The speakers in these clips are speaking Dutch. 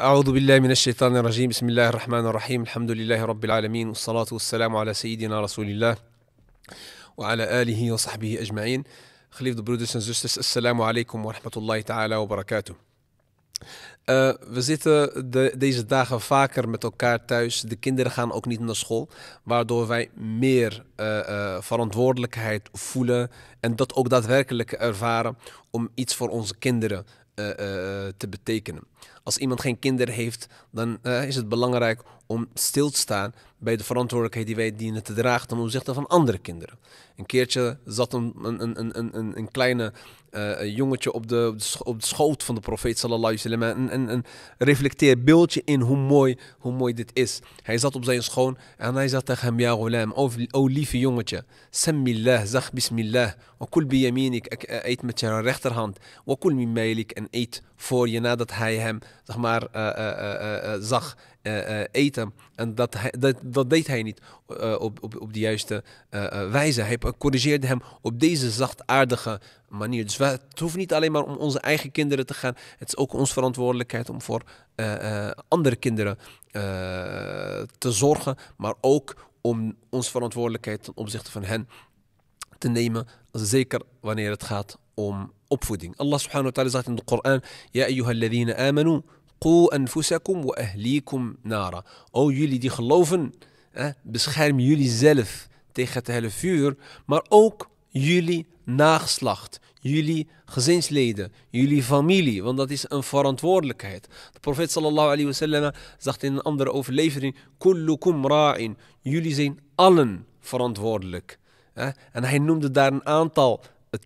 أعوذ بالله من الشيطان الرجيم بسم الله الرحمن الرحيم الحمد لله رب العالمين والصلاة والسلام على سيدنا رسول الله وعلى آله وصحبه أجمعين Geliefde broeders en zusters, assalamu alaikum wa rahmatullahi ta'ala wa barakatuh. Uh, we zitten de, deze dagen vaker met elkaar thuis. De kinderen gaan ook niet naar school. Waardoor wij meer uh, uh, verantwoordelijkheid voelen. En dat ook daadwerkelijk ervaren om iets voor onze kinderen eh, eh, te betekenen. Als iemand geen kinderen heeft, dan eh, is het belangrijk om stil te staan bij de verantwoordelijkheid die wij dienen te dragen ten opzichte van andere kinderen. Een keertje zat een, een, een, een, een kleine uh, jongetje op de, op de schoot van de profeet sallallahu alaihi wasallam en een, een beeldje in hoe mooi, hoe mooi dit is. Hij zat op zijn schoon en hij zat tegen hem, ja gulam, o, o lieve jongetje, sammillah, zeg bismillah, wa kul ik eh, eet met je rechterhand, wa kul min en eet voor je nadat hij hem, zeg maar, eh, zag eh, eh, eten. En dat, dat, dat deed hij niet eh, op, op, op de juiste wijze. Hij corrigeerde hem op deze zachtaardige manier. Dus het hoeft niet alleen maar om onze eigen kinderen te gaan. Het is ook onze verantwoordelijkheid om voor andere kinderen te zorgen. Maar ook om onze verantwoordelijkheid ten opzichte van hen te nemen. Zeker wanneer het gaat om opvoeding. Allah subhanahu wa ta'ala zegt in de Koran: Ja, ayyuha amanu fusakum wa nara. O jullie die geloven, eh, bescherm jullie zelf tegen het hele vuur, maar ook jullie nageslacht, jullie gezinsleden, jullie familie, want dat is een verantwoordelijkheid. De profeet sallallahu alayhi wasallam zegt in een andere overlevering: Kullukum ra'in. Jullie zijn allen verantwoordelijk. En hij noemde daar een aantal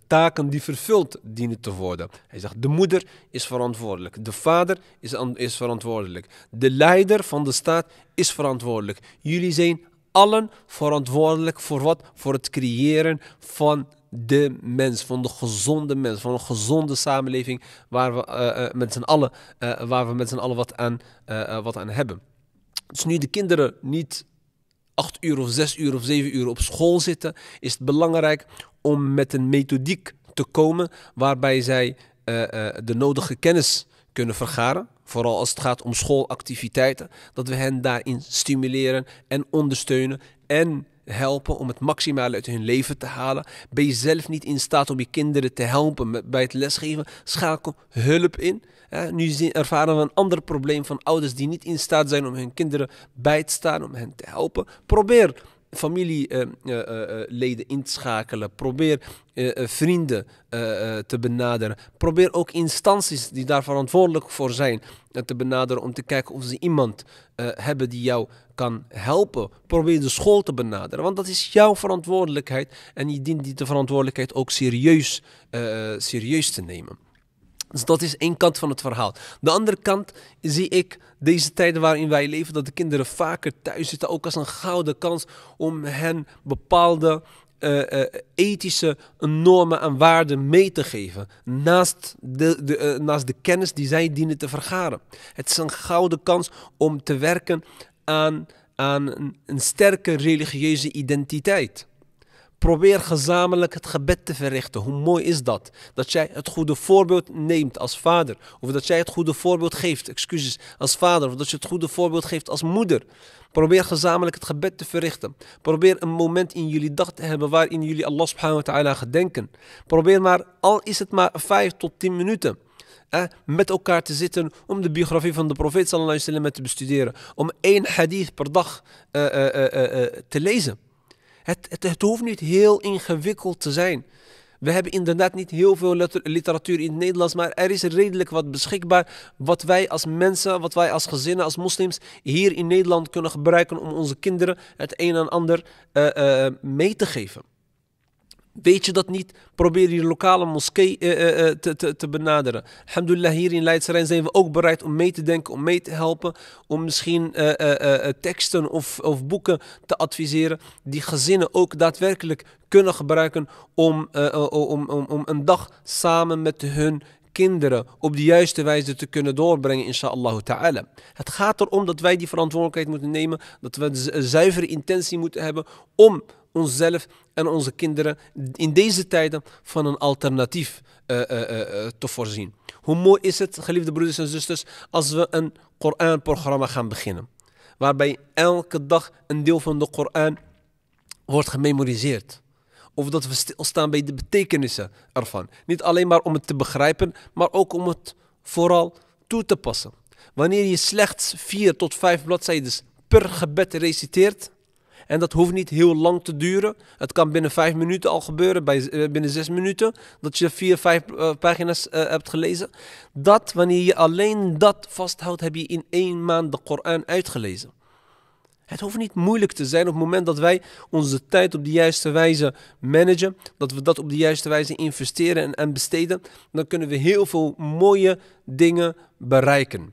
taken die vervuld dienen te worden. Hij zegt, de moeder is verantwoordelijk, de vader is, is verantwoordelijk, de leider van de staat is verantwoordelijk. Jullie zijn allen verantwoordelijk voor wat? Voor het creëren van de mens, van de gezonde mens, van een gezonde samenleving waar we, eh, eh, met z'n allen, eh, waar we allen wat aan, wat aan hebben. Dus nu de kinderen niet acht uur of zes uur of zeven uur op school zitten, is het belangrijk om met een methodiek te komen waarbij zij eh, eh, de nodige kennis kunnen vergaren. Vooral als het gaat om schoolactiviteiten. Dat we hen daarin stimuleren en ondersteunen. En helpen om het maximale uit hun leven te halen? Ben je zelf niet in staat om je kinderen te helpen bij het lesgeven? Schakel hulp in. nu ervaren we een ander probleem van ouders die niet in staat zijn om hun kinderen bij te staan, om hen te helpen. Probeer familieleden eh, eh, eh, in te schakelen. Probeer vrienden te benaderen. Probeer ook instanties die daar verantwoordelijk voor zijn te benaderen om te kijken of ze iemand hebben die jou kan helpen. Probeer de school te benaderen, want dat is jouw verantwoordelijkheid en je dient die verantwoordelijkheid ook serieus, serieus te nemen. Dus dat is één kant van het verhaal. De andere kant zie ik deze tijden waarin wij leven, dat de kinderen vaker thuis zitten, ook als een gouden kans om hen bepaalde eh, eh, ethische normen en waarden mee te geven. Naast de, de eh, naast de kennis die zij dienen te vergaren. Het is een gouden kans om te werken aan, aan een, een sterke religieuze identiteit. Probeer gezamenlijk het gebed te verrichten. Hoe mooi is dat? Dat jij het goede voorbeeld neemt als vader. Of dat jij het goede voorbeeld geeft, excuses, als vader. Of dat je het goede voorbeeld geeft als moeder. Probeer gezamenlijk het gebed te verrichten. Probeer een moment in jullie dag te hebben waarin jullie Allah subhanahu wa ta'ala gedenken. Probeer maar, al is het maar 5 tot 10 minuten met elkaar te zitten om de biografie van de profeet sallallahu alaihi wasallam te bestuderen. Om één hadith per dag eh, eh, eh, te lezen. Het, het, het hoeft niet heel ingewikkeld te zijn. We hebben inderdaad niet heel veel literatuur in het Nederlands, maar er is redelijk wat beschikbaar wat wij als mensen, wat wij als gezinnen, als moslims hier in Nederland kunnen gebruiken om onze kinderen het een en ander eh, eh, mee te geven. Weet je dat niet? Probeer je lokale moskee eh, eh, eh, te, te, te, benaderen. Alhamdulillah, hier in Leidserijn zijn we ook bereid om mee te denken, om mee te helpen. Om misschien teksten of, of boeken te adviseren die gezinnen ook daadwerkelijk kunnen gebruiken om, om, om, om een dag samen met hun kinderen op de juiste wijze te kunnen doorbrengen, InshaAllah. ta'ala. Het gaat erom dat wij die verantwoordelijkheid moeten nemen, dat we een zuivere intentie moeten hebben om onszelf en onze kinderen in deze tijden van een alternatief eh, eh, eh, te voorzien. Hoe mooi is het, geliefde broeders en zusters, als we een Koran-programma gaan beginnen. Waarbij elke dag een deel van de Koran wordt gememoriseerd. Of dat we stilstaan bij de betekenissen ervan. Niet alleen maar om het te begrijpen, maar ook om het vooral toe te passen. Wanneer je slechts vier tot vijf bladzijden per gebed reciteert, en dat hoeft niet heel lang te duren. Het kan binnen vijf minuten al gebeuren, bij, eh, binnen zes minuten, dat je vier, vijf eh, pagina's eh, hebt gelezen. Dat, wanneer je alleen dat vasthoudt, heb je in één maand de Koran uitgelezen. Het hoeft niet moeilijk te zijn op het moment dat wij onze tijd op de juiste wijze managen, dat we dat op de juiste wijze investeren en, en besteden, dan kunnen we heel veel mooie dingen bereiken.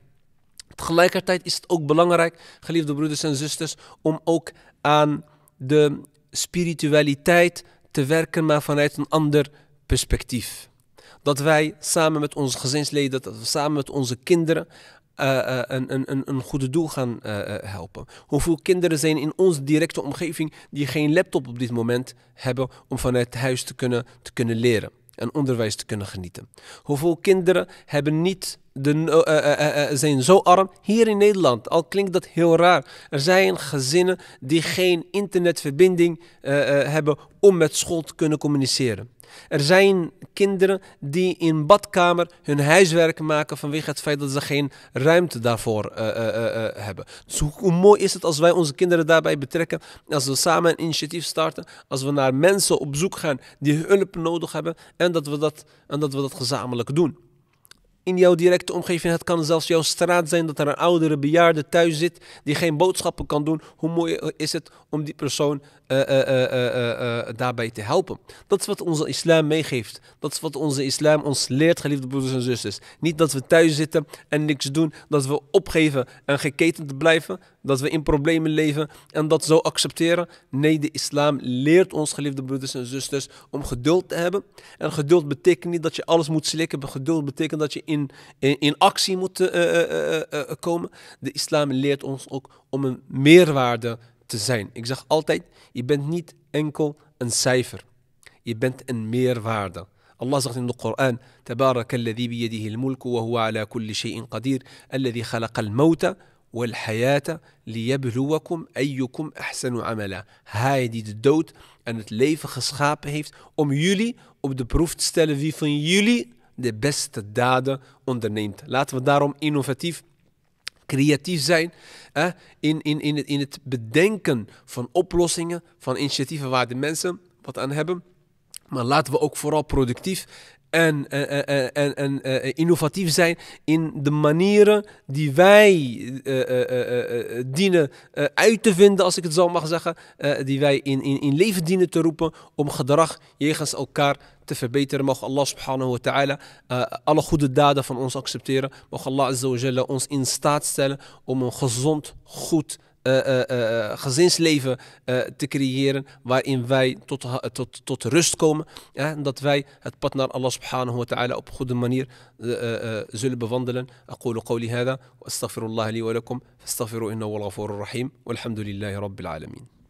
Tegelijkertijd is het ook belangrijk, geliefde broeders en zusters, om ook aan de spiritualiteit te werken, maar vanuit een ander perspectief. Dat wij samen met onze gezinsleden, dat we samen met onze kinderen eh, eh, een, een, een, een goede doel gaan eh, helpen. Hoeveel kinderen zijn in onze directe omgeving die geen laptop op dit moment hebben om vanuit huis te kunnen, te kunnen leren en onderwijs te kunnen genieten? Hoeveel kinderen hebben niet eh, eh, eh, zijn zo arm hier in Nederland. Al klinkt dat heel raar. Er zijn gezinnen die geen internetverbinding hebben om met school te kunnen communiceren. Er zijn kinderen die in badkamer hun huiswerk maken vanwege het feit dat ze geen ruimte daarvoor hebben. Dus hoe, hoe mooi is het als wij onze kinderen daarbij betrekken, als we samen een initiatief starten, als we naar mensen op zoek gaan die hulp nodig hebben en dat we dat, en dat, we dat gezamenlijk doen in jouw directe omgeving. Het kan zelfs jouw straat zijn dat er een oudere bejaarde thuis zit die geen boodschappen kan doen. Hoe mooi is het om die persoon eh, eh, eh, daarbij te helpen? Dat is wat onze islam meegeeft. Dat is wat onze islam ons leert, geliefde broeders en zusters. Niet dat we thuis zitten en niks doen, dat we opgeven en geketend blijven, dat we in problemen leven en dat zo accepteren. Nee, de islam leert ons, geliefde broeders en zusters, om geduld te hebben. En geduld betekent niet dat je alles moet slikken. Geduld betekent dat je in, in, actie moeten eh, eh, eh, komen. De islam leert ons ook om een meerwaarde te zijn. Ik zeg altijd, je bent niet enkel een cijfer. Je bent een meerwaarde. الله zegt in القرآن تبارك الذي بيده الملك وهو على كل شيء قدير الذي خلق الموت والحياة ليبلوكم أيكم أحسن عملا هاي die de dood en het leven geschapen heeft om jullie op de proef te stellen wie van jullie de beste daden onderneemt. Laten we daarom innovatief creatief zijn hè? In, in, in, het, in het bedenken van oplossingen, van initiatieven waar de mensen wat aan hebben. Maar laten we ook vooral productief eh, eh, eh, en, en, en, en, innovatief zijn in de manieren die wij dienen uit te vinden, als ik het zo mag zeggen, die wij in, in, in leven dienen te roepen om gedrag jegens elkaar te verbeteren. Mag Allah subhanahu wa ta'ala alle goede daden van ons accepteren. Mag Allah azza ons in staat stellen om een gezond, goed eh, eh, eh, gezinsleven te creëren waarin wij tot, tot, tot rust komen. en dat wij het pad naar Allah subhanahu wa ta'ala op een goede manier uh, uh, zullen bewandelen. Aqulu qawli hadha, astaghfirullah li wa lakum, astaghfiru inna wa rahim, walhamdulillahi rabbil alameen.